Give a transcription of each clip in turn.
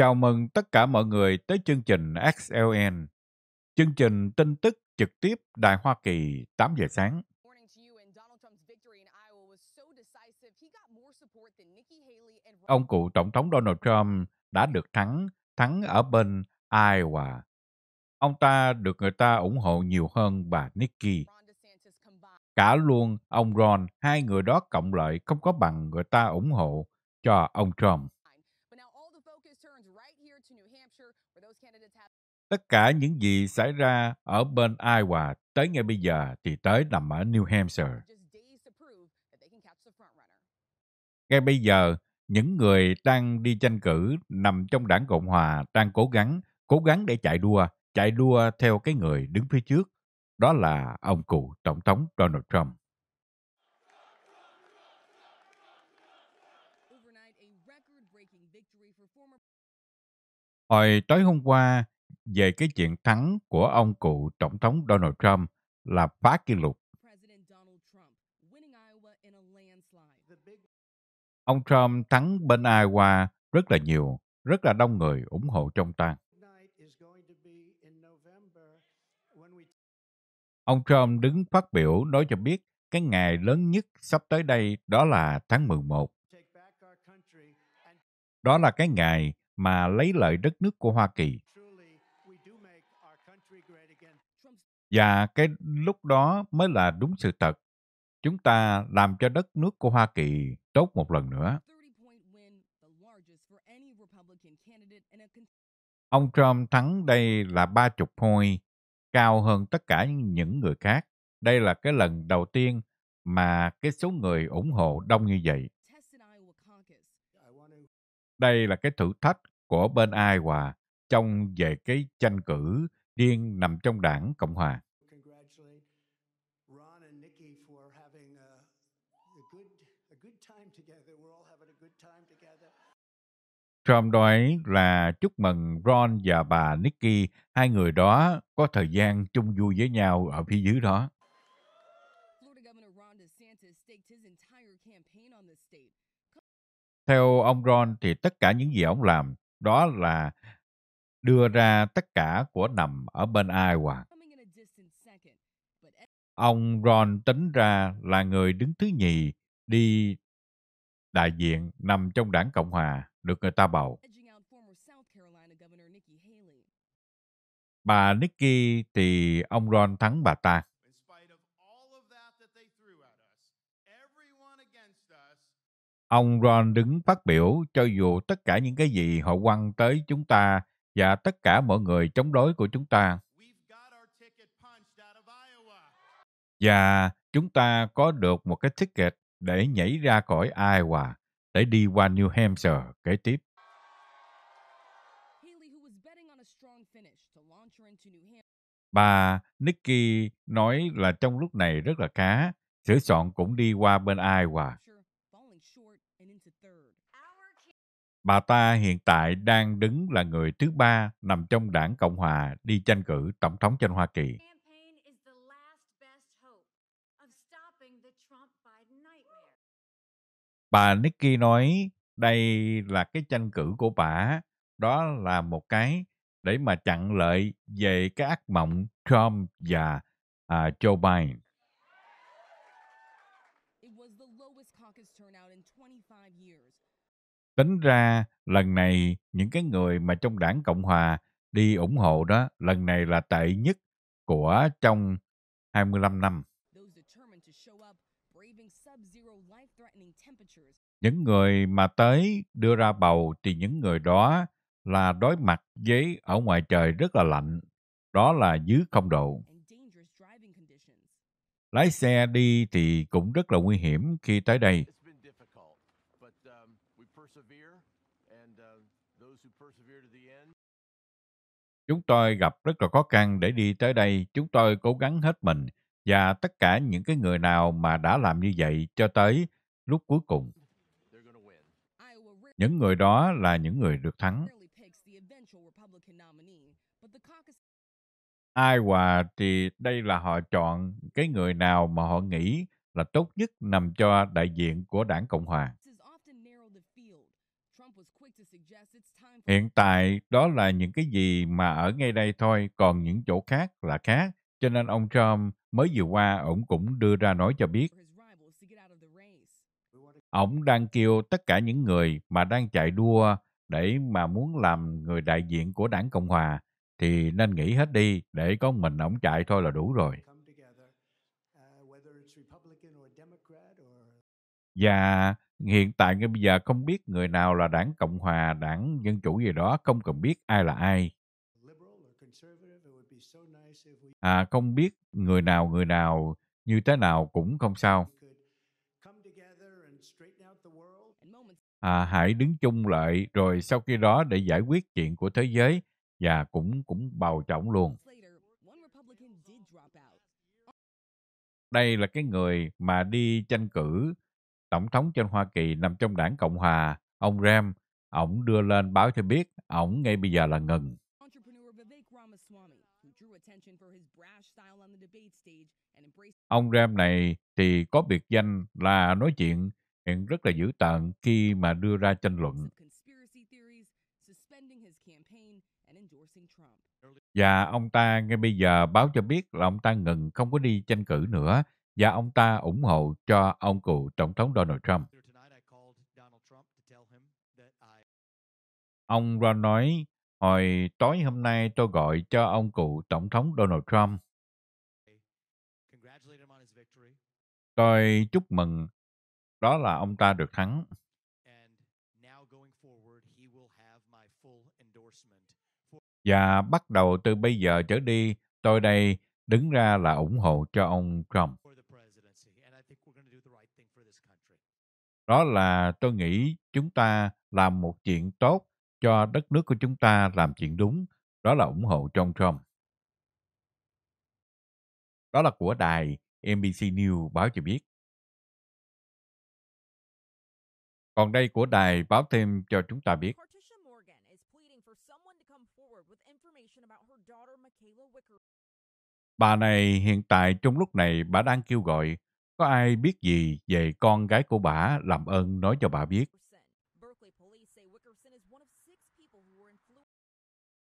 Chào mừng tất cả mọi người tới chương trình XLN, chương trình tin tức trực tiếp Đài Hoa Kỳ 8 giờ sáng. Ông cụ Tổng thống Donald Trump đã được thắng, thắng ở bên Iowa. Ông ta được người ta ủng hộ nhiều hơn bà Nikki. Cả luôn ông Ron, hai người đó cộng lại không có bằng người ta ủng hộ cho ông Trump. Tất cả những gì xảy ra ở bên Iowa tới ngay bây giờ thì tới nằm ở New Hampshire. Ngay bây giờ, những người đang đi tranh cử nằm trong đảng Cộng Hòa đang cố gắng, cố gắng để chạy đua, chạy đua theo cái người đứng phía trước, đó là ông cụ Tổng thống Donald Trump. Hồi tối hôm qua, về cái chuyện thắng của ông cụ Tổng thống Donald Trump là phá kỷ lục. Ông Trump thắng bên Iowa rất là nhiều, rất là đông người ủng hộ trong ta. Ông Trump đứng phát biểu nói cho biết cái ngày lớn nhất sắp tới đây đó là tháng 11. Đó là cái ngày mà lấy lợi đất nước của Hoa Kỳ. Và cái lúc đó mới là đúng sự thật. Chúng ta làm cho đất nước của Hoa Kỳ tốt một lần nữa. Ông Trump thắng đây là 30 point, cao hơn tất cả những người khác. Đây là cái lần đầu tiên mà cái số người ủng hộ đông như vậy. Đây là cái thử thách của bên ai hòa trong về cái tranh cử riêng nằm trong đảng Cộng hòa. Trump nói là chúc mừng Ron và bà Nikki, hai người đó có thời gian chung vui với nhau ở phía dưới đó. Theo ông Ron thì tất cả những gì ông làm đó là đưa ra tất cả của nằm ở bên ai Iowa. E ông Ron tính ra là người đứng thứ nhì đi đại diện nằm trong đảng Cộng Hòa được người ta bầu. Bà Nikki thì ông Ron thắng bà ta. Ông Ron đứng phát biểu cho dù tất cả những cái gì họ quăng tới chúng ta và tất cả mọi người chống đối của chúng ta. Và chúng ta có được một cái ticket để nhảy ra khỏi Iowa để đi qua New Hampshire kế tiếp. Bà Nikki nói là trong lúc này rất là khá, sửa soạn cũng đi qua bên Iowa. Bà ta hiện tại đang đứng là người thứ ba nằm trong đảng Cộng hòa đi tranh cử tổng thống trên Hoa Kỳ. Bà Nikki nói đây là cái tranh cử của bà, đó là một cái để mà chặn lợi về cái ác mộng Trump và uh, Joe Biden. Tính ra lần này những cái người mà trong đảng Cộng Hòa đi ủng hộ đó lần này là tệ nhất của trong 25 năm. Những người mà tới đưa ra bầu thì những người đó là đối mặt với ở ngoài trời rất là lạnh, đó là dưới không độ. Lái xe đi thì cũng rất là nguy hiểm khi tới đây. Chúng tôi gặp rất là khó khăn để đi tới đây, chúng tôi cố gắng hết mình và tất cả những cái người nào mà đã làm như vậy cho tới lúc cuối cùng. Những người đó là những người được thắng. Iowa thì đây là họ chọn cái người nào mà họ nghĩ là tốt nhất nằm cho đại diện của đảng Cộng hòa hiện tại đó là những cái gì mà ở ngay đây thôi còn những chỗ khác là khác cho nên ông trump mới vừa qua ổng cũng đưa ra nói cho biết ổng đang kêu tất cả những người mà đang chạy đua để mà muốn làm người đại diện của đảng cộng hòa thì nên nghỉ hết đi để có mình ổng chạy thôi là đủ rồi uh, và hiện tại ngay bây giờ không biết người nào là đảng cộng hòa đảng dân chủ gì đó không cần biết ai là ai à không biết người nào người nào như thế nào cũng không sao à, hãy đứng chung lại rồi sau khi đó để giải quyết chuyện của thế giới và cũng cũng bào trọng luôn đây là cái người mà đi tranh cử tổng thống trên Hoa Kỳ nằm trong đảng Cộng Hòa, ông Ram, ổng đưa lên báo cho biết ổng ngay bây giờ là ngừng. Ông Ram này thì có biệt danh là nói chuyện hiện rất là dữ tợn khi mà đưa ra tranh luận. Và ông ta ngay bây giờ báo cho biết là ông ta ngừng không có đi tranh cử nữa và dạ, ông ta ủng hộ cho ông cựu Tổng thống Donald Trump. Ông Ron nói, hồi tối hôm nay tôi gọi cho ông cựu Tổng thống Donald Trump. Tôi chúc mừng, đó là ông ta được thắng. Và bắt đầu từ bây giờ trở đi, tôi đây đứng ra là ủng hộ cho ông Trump. đó là tôi nghĩ chúng ta làm một chuyện tốt cho đất nước của chúng ta làm chuyện đúng, đó là ủng hộ Donald Trump. Đó là của đài NBC News báo cho biết. Còn đây của đài báo thêm cho chúng ta biết. Bà này hiện tại trong lúc này bà đang kêu gọi có ai biết gì về con gái của bà làm ơn nói cho bà biết.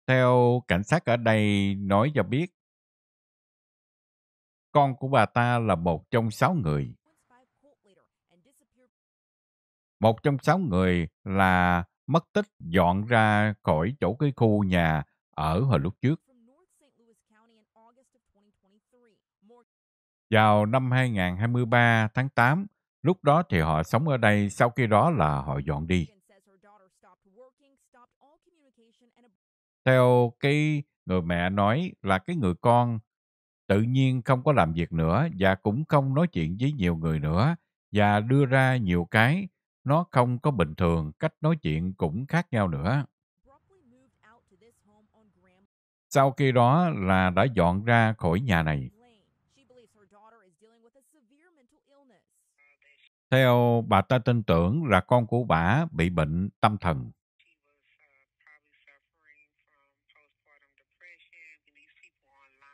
Theo cảnh sát ở đây nói cho biết, con của bà ta là một trong sáu người. Một trong sáu người là mất tích dọn ra khỏi chỗ cái khu nhà ở hồi lúc trước. vào năm 2023 tháng 8. Lúc đó thì họ sống ở đây, sau khi đó là họ dọn đi. Theo cái người mẹ nói là cái người con tự nhiên không có làm việc nữa và cũng không nói chuyện với nhiều người nữa và đưa ra nhiều cái nó không có bình thường, cách nói chuyện cũng khác nhau nữa. Sau khi đó là đã dọn ra khỏi nhà này. Theo bà ta tin tưởng là con của bà bị bệnh tâm thần.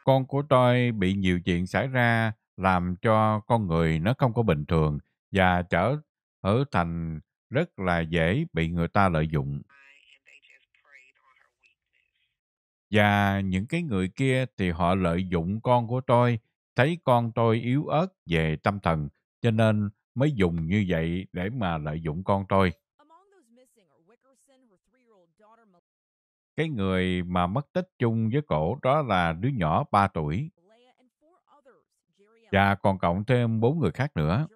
Con của tôi bị nhiều chuyện xảy ra làm cho con người nó không có bình thường và trở ở thành rất là dễ bị người ta lợi dụng. Và những cái người kia thì họ lợi dụng con của tôi, thấy con tôi yếu ớt về tâm thần, cho nên mới dùng như vậy để mà lợi dụng con tôi. Cái người mà mất tích chung với cổ đó là đứa nhỏ 3 tuổi và còn cộng thêm bốn người khác nữa.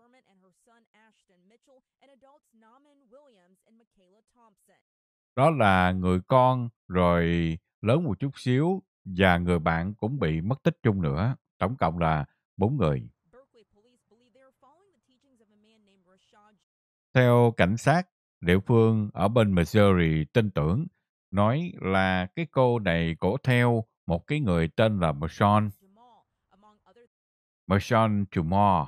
Đó là người con rồi lớn một chút xíu và người bạn cũng bị mất tích chung nữa. Tổng cộng là bốn người. Theo cảnh sát, địa phương ở bên Missouri tin tưởng, nói là cái cô này cổ theo một cái người tên là Marshawn. Marshawn Jumore.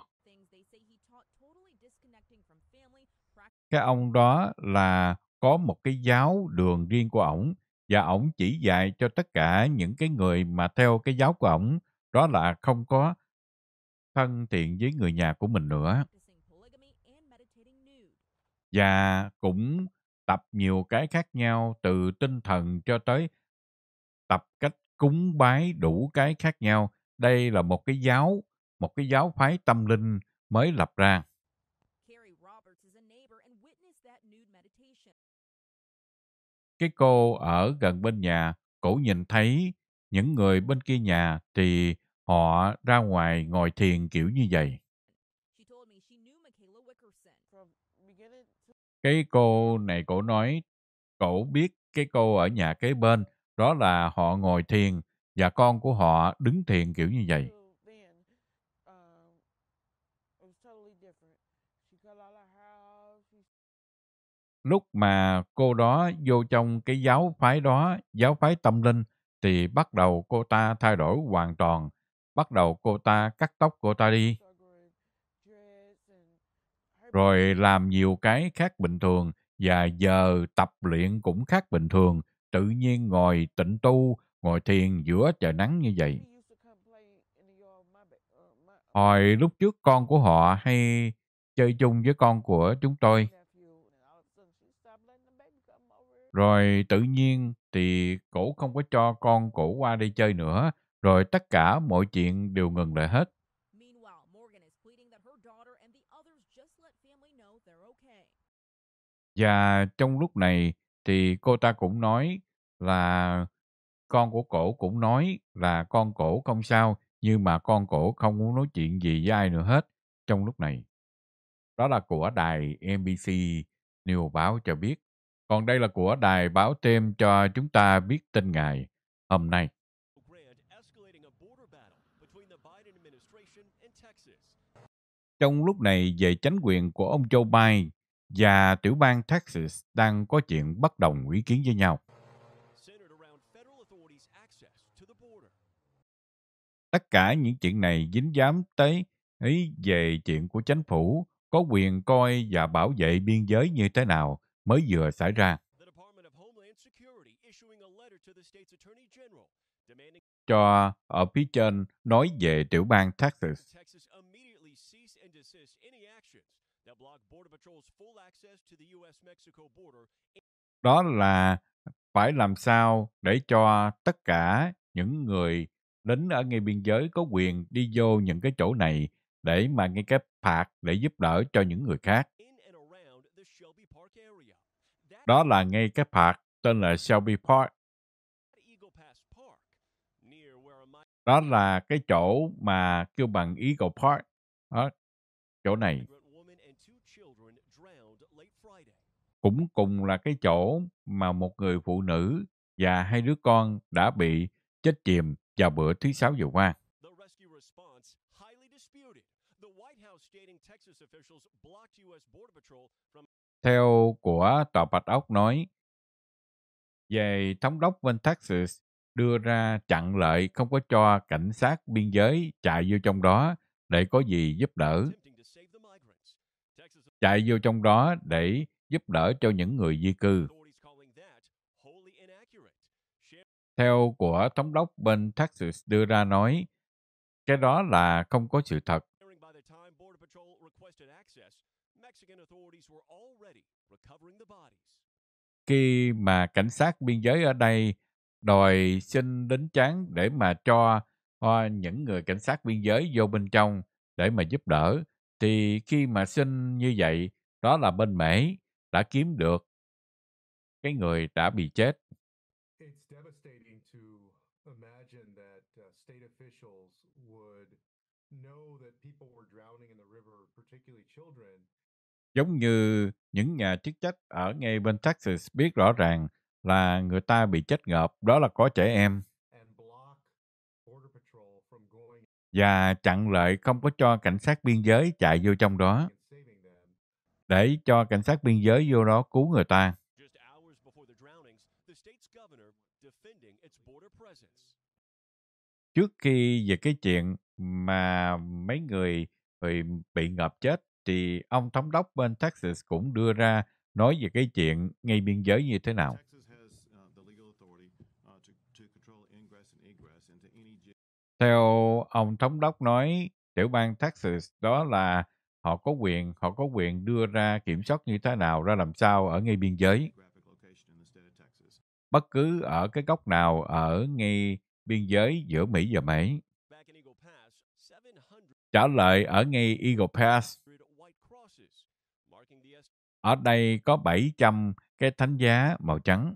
Cái ông đó là có một cái giáo đường riêng của ổng và ổng chỉ dạy cho tất cả những cái người mà theo cái giáo của ổng đó là không có thân thiện với người nhà của mình nữa và cũng tập nhiều cái khác nhau từ tinh thần cho tới tập cách cúng bái đủ cái khác nhau. Đây là một cái giáo, một cái giáo phái tâm linh mới lập ra. Cái cô ở gần bên nhà, cổ nhìn thấy những người bên kia nhà thì họ ra ngoài ngồi thiền kiểu như vậy. cái cô này cổ nói cổ biết cái cô ở nhà kế bên đó là họ ngồi thiền và con của họ đứng thiền kiểu như vậy um, lúc mà cô đó vô trong cái giáo phái đó giáo phái tâm linh thì bắt đầu cô ta thay đổi hoàn toàn bắt đầu cô ta cắt tóc cô ta đi rồi làm nhiều cái khác bình thường và giờ tập luyện cũng khác bình thường, tự nhiên ngồi tịnh tu, ngồi thiền giữa trời nắng như vậy. Hồi lúc trước con của họ hay chơi chung với con của chúng tôi. Rồi tự nhiên thì cổ không có cho con cổ qua đây chơi nữa, rồi tất cả mọi chuyện đều ngừng lại hết. Và trong lúc này thì cô ta cũng nói là con của cổ cũng nói là con cổ không sao nhưng mà con cổ không muốn nói chuyện gì với ai nữa hết trong lúc này. Đó là của đài NBC News báo cho biết. Còn đây là của đài báo thêm cho chúng ta biết tin ngài hôm nay. Trong lúc này về chính quyền của ông Joe Biden và tiểu bang Texas đang có chuyện bất đồng ý kiến với nhau. Tất cả những chuyện này dính dám tới ý về chuyện của chính phủ có quyền coi và bảo vệ biên giới như thế nào mới vừa xảy ra. Cho ở phía trên nói về tiểu bang Texas đó là phải làm sao để cho tất cả những người đến ở ngay biên giới có quyền đi vô những cái chỗ này để mà ngay cái phạt để giúp đỡ cho những người khác. Đó là ngay cái phạt tên là Shelby Park. Đó là cái chỗ mà kêu bằng Eagle Park. Đó, chỗ này. cũng cùng là cái chỗ mà một người phụ nữ và hai đứa con đã bị chết chìm vào bữa thứ sáu vừa qua. Theo của Tòa Bạch Ốc nói, về thống đốc bên Texas đưa ra chặn lợi không có cho cảnh sát biên giới chạy vô trong đó để có gì giúp đỡ. Chạy vô trong đó để giúp đỡ cho những người di cư. Theo của thống đốc bên Texas đưa ra nói, cái đó là không có sự thật. Khi mà cảnh sát biên giới ở đây đòi xin đến chán để mà cho ờ, những người cảnh sát biên giới vô bên trong để mà giúp đỡ, thì khi mà xin như vậy, đó là bên Mỹ đã kiếm được cái người đã bị chết. Uh, Giống như những nhà chức trách ở ngay bên Texas biết rõ ràng là người ta bị chết ngợp, đó là có trẻ em. Và chặn lại không có cho cảnh sát biên giới chạy vô trong đó để cho cảnh sát biên giới vô đó cứu người ta. Trước khi về cái chuyện mà mấy người bị bị ngập chết thì ông thống đốc bên Texas cũng đưa ra nói về cái chuyện ngay biên giới như thế nào. Uh, uh, Theo ông thống đốc nói, tiểu bang Texas đó là họ có quyền họ có quyền đưa ra kiểm soát như thế nào ra làm sao ở ngay biên giới bất cứ ở cái góc nào ở ngay biên giới giữa Mỹ và Mỹ. Trả lời ở ngay Eagle Pass. Ở đây có 700 cái thánh giá màu trắng.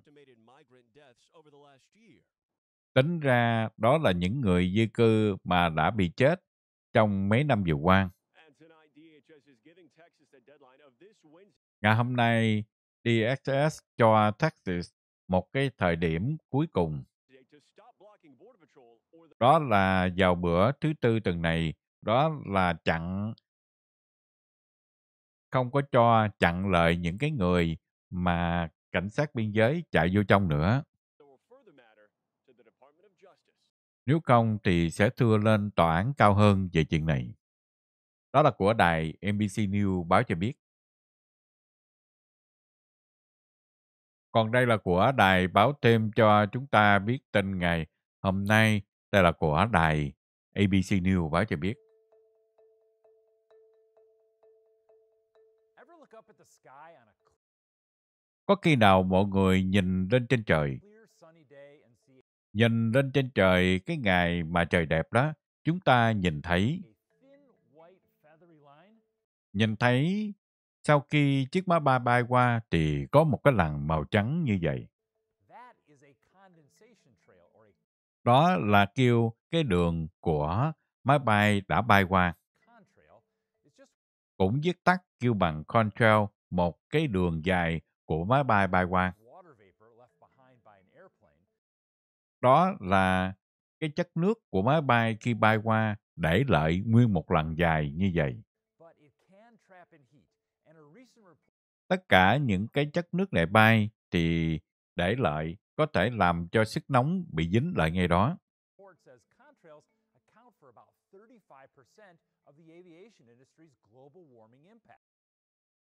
Tính ra đó là những người di cư mà đã bị chết trong mấy năm vừa qua. Ngày hôm nay, DHS cho Texas một cái thời điểm cuối cùng. Đó là vào bữa thứ tư tuần này, đó là chặn không có cho chặn lợi những cái người mà cảnh sát biên giới chạy vô trong nữa. Nếu không thì sẽ thưa lên tòa án cao hơn về chuyện này. Đó là của đài NBC News báo cho biết. Còn đây là của đài báo thêm cho chúng ta biết tên ngày hôm nay. Đây là của đài ABC News báo cho biết. Có khi nào mọi người nhìn lên trên trời, nhìn lên trên trời cái ngày mà trời đẹp đó, chúng ta nhìn thấy, nhìn thấy sau khi chiếc máy bay bay qua thì có một cái làn màu trắng như vậy. Đó là kêu cái đường của máy bay đã bay qua. Cũng viết tắt kêu bằng contrail, một cái đường dài của máy bay bay qua. Đó là cái chất nước của máy bay khi bay qua để lại nguyên một làn dài như vậy. tất cả những cái chất nước này bay thì để lại có thể làm cho sức nóng bị dính lại ngay đó.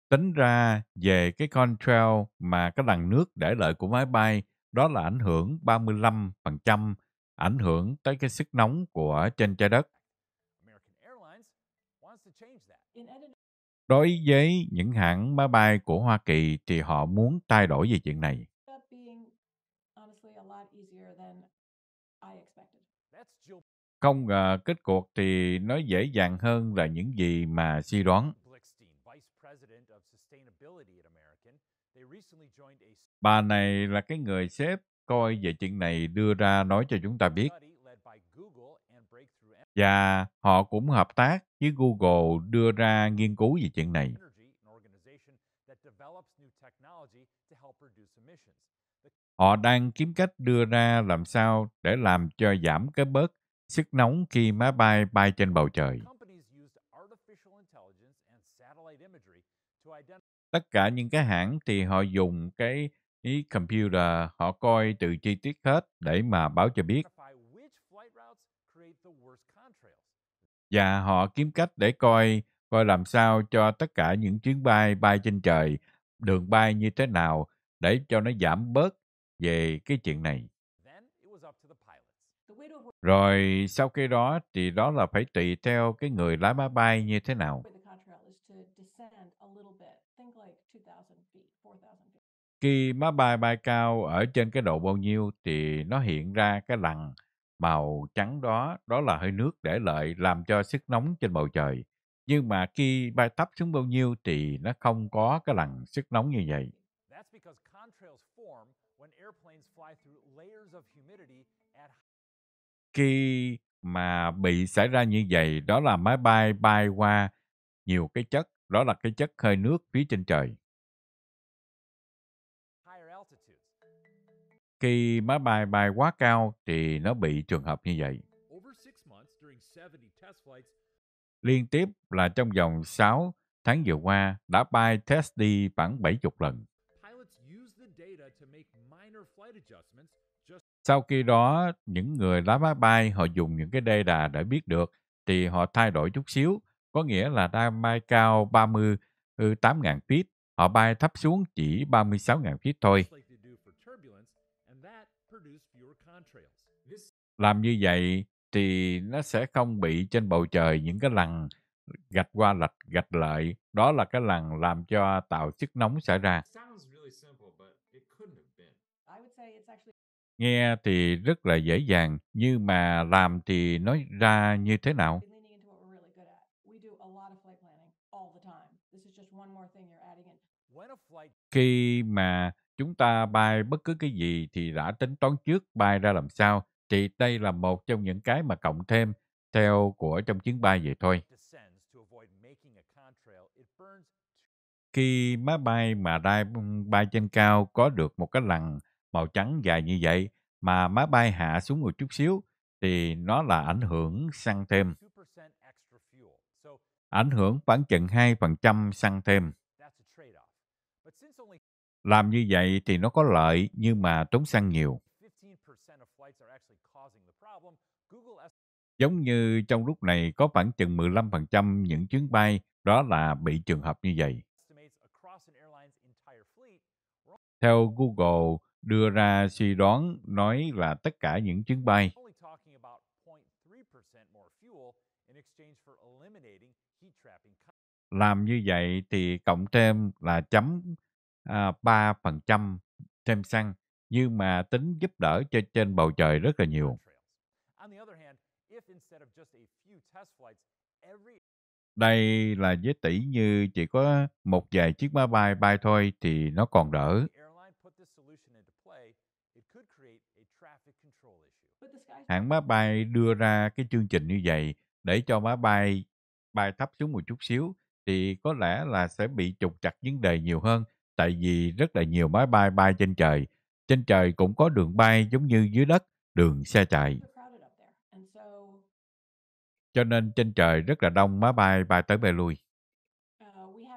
Tính ra về cái contrail mà cái đằng nước để lại của máy bay đó là ảnh hưởng 35% ảnh hưởng tới cái sức nóng của trên trái đất. Đối với những hãng máy bay của Hoa Kỳ thì họ muốn thay đổi về chuyện này. Không ngờ kết cuộc thì nó dễ dàng hơn là những gì mà suy đoán. Bà này là cái người sếp coi về chuyện này đưa ra nói cho chúng ta biết và họ cũng hợp tác với Google đưa ra nghiên cứu về chuyện này. Họ đang kiếm cách đưa ra làm sao để làm cho giảm cái bớt sức nóng khi máy bay bay trên bầu trời. Tất cả những cái hãng thì họ dùng cái ý computer, họ coi từ chi tiết hết để mà báo cho biết. Và dạ, họ kiếm cách để coi coi làm sao cho tất cả những chuyến bay bay trên trời, đường bay như thế nào để cho nó giảm bớt về cái chuyện này. Rồi sau khi đó thì đó là phải tùy theo cái người lái máy bay như thế nào. Khi máy bay bay cao ở trên cái độ bao nhiêu thì nó hiện ra cái lằn màu trắng đó đó là hơi nước để lại làm cho sức nóng trên bầu trời nhưng mà khi bay thấp xuống bao nhiêu thì nó không có cái lần sức nóng như vậy khi mà bị xảy ra như vậy đó là máy bay bay qua nhiều cái chất đó là cái chất hơi nước phía trên trời Khi máy bay bay quá cao thì nó bị trường hợp như vậy. Liên tiếp là trong vòng 6 tháng vừa qua đã bay test đi khoảng 70 lần. Sau khi đó, những người lái máy bay họ dùng những cái đê đà để biết được thì họ thay đổi chút xíu. Có nghĩa là đang bay cao 38.000 ừ, feet, họ bay thấp xuống chỉ 36.000 feet thôi làm như vậy thì nó sẽ không bị trên bầu trời những cái lằn gạch qua lạch gạch lợi đó là cái lằn làm cho tạo sức nóng xảy ra nghe thì rất là dễ dàng nhưng mà làm thì nói ra như thế nào khi mà Chúng ta bay bất cứ cái gì thì đã tính toán trước bay ra làm sao, thì đây là một trong những cái mà cộng thêm theo của trong chuyến bay vậy thôi. Khi máy bay mà bay, bay trên cao có được một cái lằn màu trắng dài như vậy mà máy bay hạ xuống một chút xíu thì nó là ảnh hưởng xăng thêm. Ảnh hưởng khoảng chừng 2% xăng thêm. Làm như vậy thì nó có lợi nhưng mà tốn xăng nhiều. Giống như trong lúc này có khoảng chừng 15% những chuyến bay đó là bị trường hợp như vậy. Theo Google đưa ra suy đoán nói là tất cả những chuyến bay làm như vậy thì cộng thêm là chấm à, 3% thêm xăng nhưng mà tính giúp đỡ cho trên bầu trời rất là nhiều. Đây là với tỷ như chỉ có một vài chiếc máy bay bay thôi thì nó còn đỡ. Hãng máy bay đưa ra cái chương trình như vậy để cho máy bay bay thấp xuống một chút xíu thì có lẽ là sẽ bị trục trặc vấn đề nhiều hơn tại vì rất là nhiều máy bay bay trên trời. Trên trời cũng có đường bay giống như dưới đất, đường xe chạy. Cho nên trên trời rất là đông máy bay bay tới bay lui. Uh,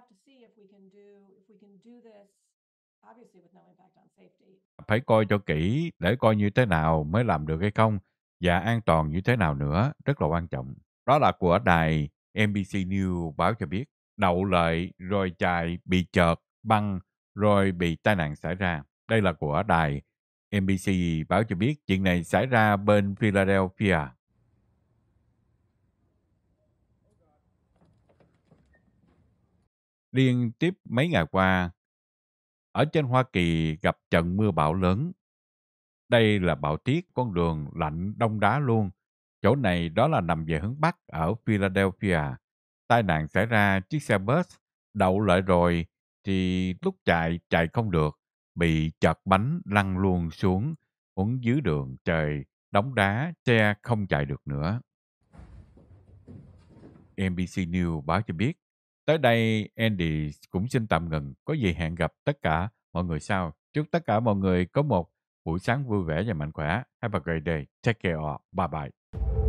Phải coi cho kỹ để coi như thế nào mới làm được hay không và an toàn như thế nào nữa rất là quan trọng. Đó là của đài NBC News báo cho biết. Đậu lợi rồi chạy bị chợt băng rồi bị tai nạn xảy ra. Đây là của đài NBC báo cho biết chuyện này xảy ra bên Philadelphia. Liên tiếp mấy ngày qua, ở trên Hoa Kỳ gặp trận mưa bão lớn. Đây là bão tiết con đường lạnh đông đá luôn. Chỗ này đó là nằm về hướng Bắc ở Philadelphia. Tai nạn xảy ra chiếc xe bus đậu lại rồi thì lúc chạy chạy không được, bị chật bánh lăn luôn xuống, uống dưới đường trời, đóng đá, xe không chạy được nữa. NBC News báo cho biết, tới đây Andy cũng xin tạm ngừng, có gì hẹn gặp tất cả mọi người sau. Chúc tất cả mọi người có một buổi sáng vui vẻ và mạnh khỏe. Have a great day. Take care. All. Bye bye.